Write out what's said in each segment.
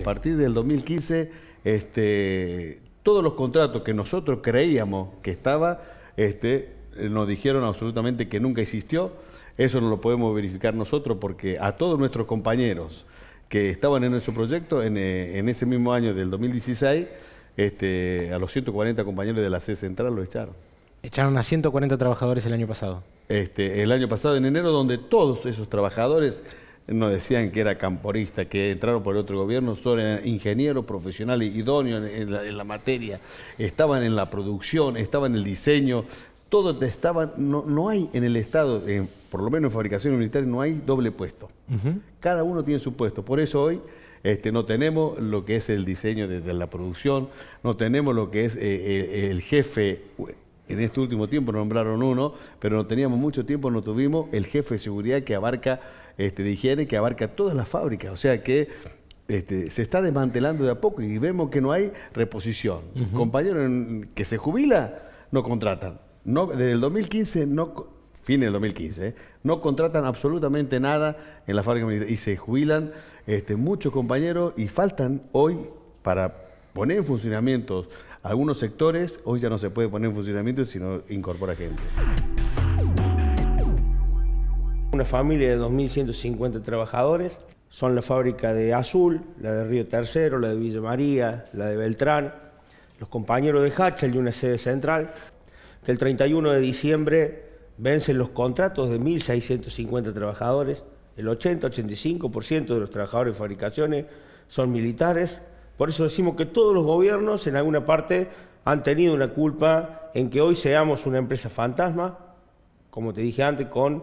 A partir del 2015, este, todos los contratos que nosotros creíamos que estaba, este, nos dijeron absolutamente que nunca existió. Eso no lo podemos verificar nosotros porque a todos nuestros compañeros que estaban en nuestro proyecto, en, eh, ese mismo año del 2016, este, a los 140 compañeros de la C Central lo echaron. Echaron a 140 trabajadores el año pasado. el año pasado, en enero, donde todos esos trabajadores no decían que era camporista, que entraron por otro gobierno, son eh, ingenieros profesionales idóneos en la, materia, estaban en la producción, estaban en el diseño, todo estaban, no, hay en el Estado, por lo menos en fabricación militar, no hay doble puesto. Cada uno tiene su puesto, por eso hoy... Este, no tenemos lo que es el diseño de la producción, no tenemos lo que es eh, el jefe en este último tiempo nombraron uno, pero no teníamos mucho tiempo, no tuvimos el jefe de seguridad que abarca, este, de higiene, que abarca todas las fábricas. O sea que este, se está desmantelando de a poco y vemos que no hay reposición. Compañeros Compañero que se jubila, no contratan. No, desde el 2015 no del 2015, ¿eh? no contratan absolutamente nada en la fábrica militar y se jubilan este, muchos compañeros y faltan hoy para poner en funcionamiento algunos sectores hoy ya no se puede poner en funcionamiento sino incorpora gente. Una familia de 2.150 trabajadores, son la fábrica de Azul, la de Río Tercero, la de Villa María, la de Beltrán, los compañeros de Hachel y una sede central, que el 31 de diciembre vencen los contratos de 1.650 trabajadores, el 80-85% de los trabajadores de fabricaciones son militares, por eso decimos que todos los gobiernos en alguna parte han tenido una culpa en que hoy seamos una empresa fantasma, como te dije antes, con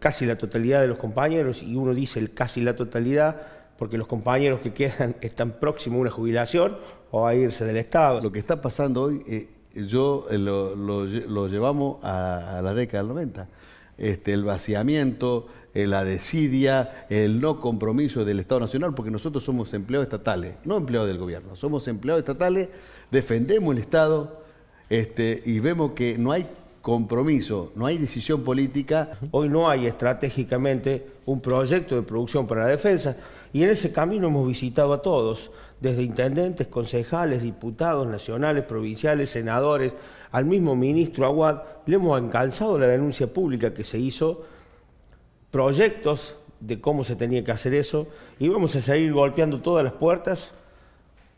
casi la totalidad de los compañeros, y uno dice casi la totalidad porque los compañeros que quedan están próximos a una jubilación o a irse del Estado. Lo que está pasando hoy, eh, yo eh, lo, llevamos a, a la década del 90 este, el vaciamiento, eh, la desidia, el no compromiso del Estado Nacional, porque nosotros somos empleados estatales, no empleados del gobierno, somos empleados estatales, defendemos el Estado este, y vemos que no hay compromiso, no hay decisión política. Hoy no hay estratégicamente un proyecto de producción para la defensa y en ese camino hemos visitado a todos, desde intendentes, concejales, diputados nacionales, provinciales, senadores, al mismo ministro Aguad, le hemos alcanzado la denuncia pública que se hizo, proyectos de cómo se tenía que hacer eso y vamos a seguir golpeando todas las puertas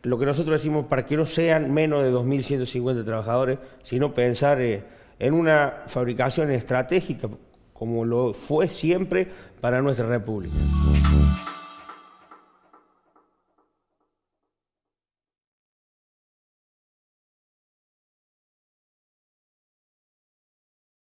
lo que nosotros decimos para que no sean menos de 2.150 trabajadores, sino pensar... Eh, en una fabricación estratégica como lo fue siempre para nuestra República.